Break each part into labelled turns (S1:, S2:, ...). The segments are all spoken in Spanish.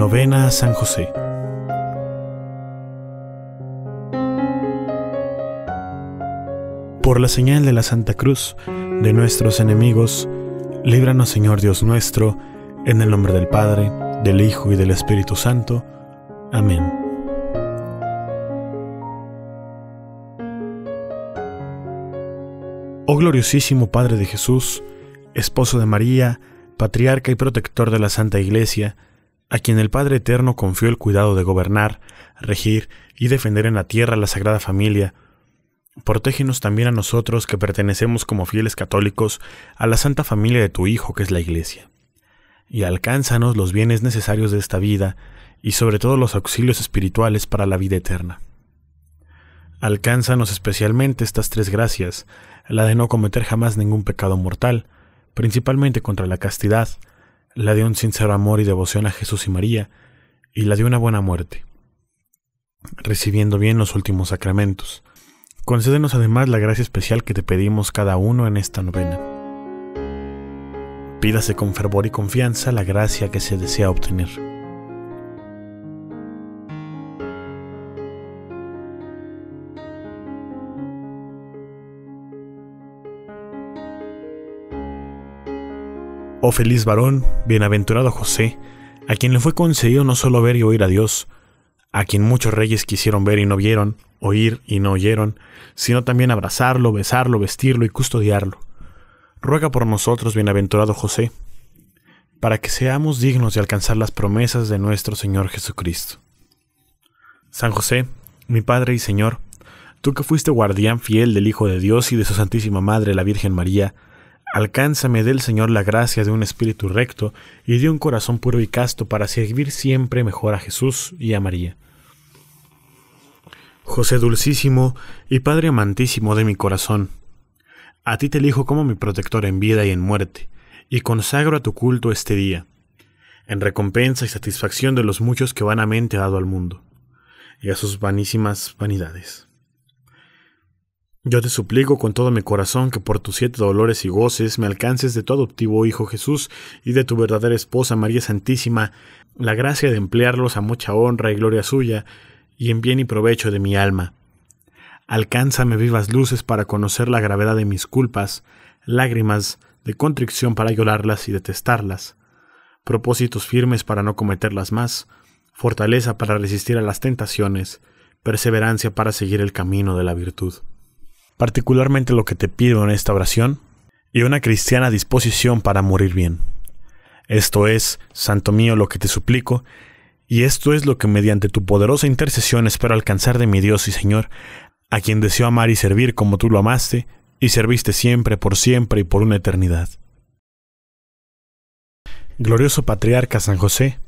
S1: Novena a San José. Por la señal de la Santa Cruz de nuestros enemigos, líbranos Señor Dios nuestro, en el nombre del Padre, del Hijo y del Espíritu Santo. Amén. Oh gloriosísimo Padre de Jesús, esposo de María, patriarca y protector de la Santa Iglesia, a quien el Padre Eterno confió el cuidado de gobernar, regir y defender en la tierra la Sagrada Familia, protégenos también a nosotros que pertenecemos como fieles católicos a la Santa Familia de tu Hijo que es la Iglesia, y alcánzanos los bienes necesarios de esta vida y sobre todo los auxilios espirituales para la vida eterna. Alcánzanos especialmente estas tres gracias, la de no cometer jamás ningún pecado mortal, principalmente contra la castidad, la de un sincero amor y devoción a Jesús y María, y la de una buena muerte, recibiendo bien los últimos sacramentos. Concédenos además la gracia especial que te pedimos cada uno en esta novena. Pídase con fervor y confianza la gracia que se desea obtener. Oh feliz varón, bienaventurado José, a quien le fue concedido no solo ver y oír a Dios, a quien muchos reyes quisieron ver y no vieron, oír y no oyeron, sino también abrazarlo, besarlo, vestirlo y custodiarlo. Ruega por nosotros, bienaventurado José, para que seamos dignos de alcanzar las promesas de nuestro Señor Jesucristo. San José, mi Padre y Señor, tú que fuiste guardián fiel del Hijo de Dios y de su Santísima Madre, la Virgen María, Alcánzame del Señor la gracia de un espíritu recto y de un corazón puro y casto para servir siempre mejor a Jesús y a María. José dulcísimo y Padre amantísimo de mi corazón, a ti te elijo como mi protector en vida y en muerte, y consagro a tu culto este día, en recompensa y satisfacción de los muchos que vanamente ha dado al mundo, y a sus vanísimas vanidades. Yo te suplico con todo mi corazón que por tus siete dolores y goces me alcances de tu adoptivo Hijo Jesús y de tu verdadera esposa María Santísima la gracia de emplearlos a mucha honra y gloria suya y en bien y provecho de mi alma. Alcánzame vivas luces para conocer la gravedad de mis culpas, lágrimas de contrición para llorarlas y detestarlas, propósitos firmes para no cometerlas más, fortaleza para resistir a las tentaciones, perseverancia para seguir el camino de la virtud particularmente lo que te pido en esta oración, y una cristiana disposición para morir bien. Esto es, Santo mío, lo que te suplico, y esto es lo que mediante tu poderosa intercesión espero alcanzar de mi Dios y Señor, a quien deseo amar y servir como tú lo amaste, y serviste siempre, por siempre y por una eternidad. Glorioso patriarca San José,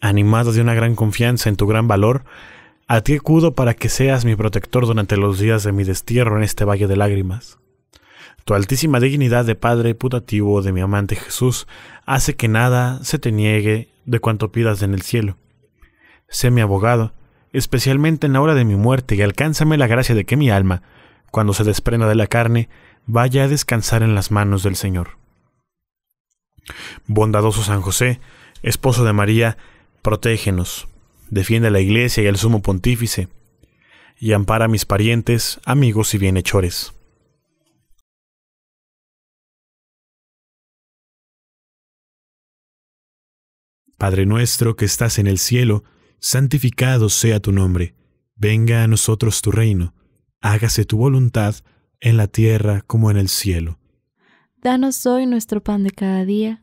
S1: animado de una gran confianza en tu gran valor, a ti acudo para que seas mi protector durante los días de mi destierro en este valle de lágrimas. Tu altísima dignidad de Padre putativo de mi amante Jesús hace que nada se te niegue de cuanto pidas en el cielo. Sé mi abogado, especialmente en la hora de mi muerte, y alcánzame la gracia de que mi alma, cuando se desprenda de la carne, vaya a descansar en las manos del Señor. Bondadoso San José, esposo de María, protégenos defiende a la Iglesia y al Sumo Pontífice, y ampara a mis parientes, amigos y bienhechores. Padre nuestro que estás en el cielo, santificado sea tu nombre, venga a nosotros tu reino, hágase tu voluntad en la tierra como en el cielo.
S2: Danos hoy nuestro pan de cada día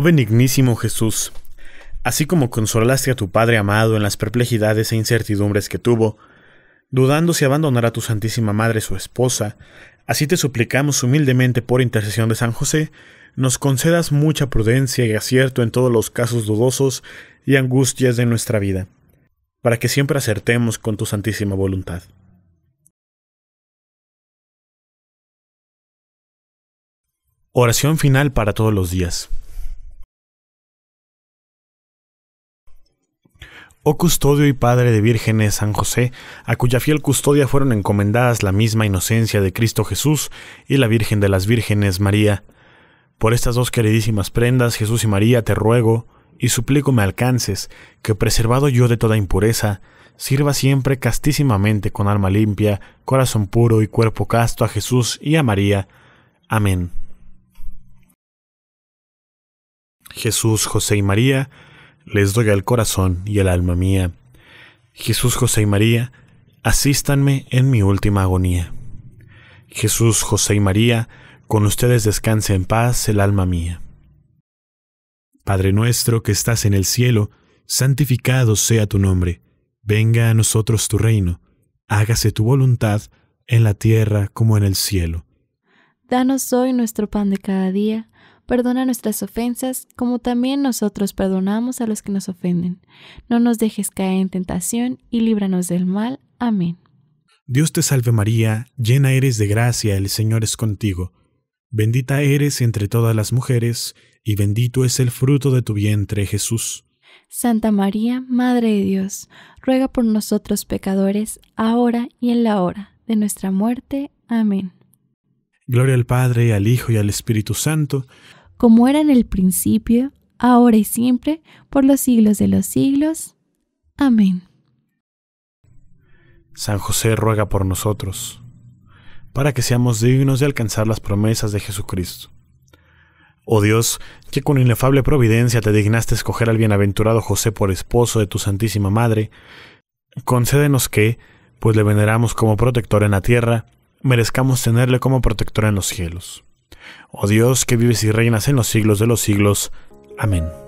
S1: Oh benignísimo Jesús, así como consolaste a tu Padre amado en las perplejidades e incertidumbres que tuvo, dudando si abandonará a tu Santísima Madre su esposa, así te suplicamos humildemente por intercesión de San José, nos concedas mucha prudencia y acierto en todos los casos dudosos y angustias de nuestra vida, para que siempre acertemos con tu santísima voluntad. Oración final para todos los días. Oh custodio y padre de vírgenes San José, a cuya fiel custodia fueron encomendadas la misma inocencia de Cristo Jesús y la Virgen de las Vírgenes María. Por estas dos queridísimas prendas, Jesús y María, te ruego y suplico me alcances, que preservado yo de toda impureza, sirva siempre castísimamente con alma limpia, corazón puro y cuerpo casto a Jesús y a María. Amén. Jesús, José y María, les doy al corazón y el alma mía. Jesús, José y María, asístanme en mi última agonía. Jesús, José y María, con ustedes descanse en paz el alma mía. Padre nuestro que estás en el cielo, santificado sea tu nombre, venga a nosotros tu reino, hágase tu voluntad en la tierra como en el cielo.
S2: Danos hoy nuestro pan de cada día Perdona nuestras ofensas, como también nosotros perdonamos a los que nos ofenden. No nos dejes caer en tentación y líbranos del mal. Amén.
S1: Dios te salve María, llena eres de gracia, el Señor es contigo. Bendita eres entre todas las mujeres, y bendito es el fruto de tu vientre, Jesús.
S2: Santa María, Madre de Dios, ruega por nosotros pecadores, ahora y en la hora de nuestra muerte. Amén.
S1: Gloria al Padre, al Hijo y al Espíritu Santo
S2: como era en el principio, ahora y siempre, por los siglos de los siglos. Amén.
S1: San José ruega por nosotros, para que seamos dignos de alcanzar las promesas de Jesucristo. Oh Dios, que con inefable providencia te dignaste escoger al bienaventurado José por esposo de tu Santísima Madre, concédenos que, pues le veneramos como protector en la tierra, merezcamos tenerle como protector en los cielos Oh Dios, que vives y reinas en los siglos de los siglos. Amén.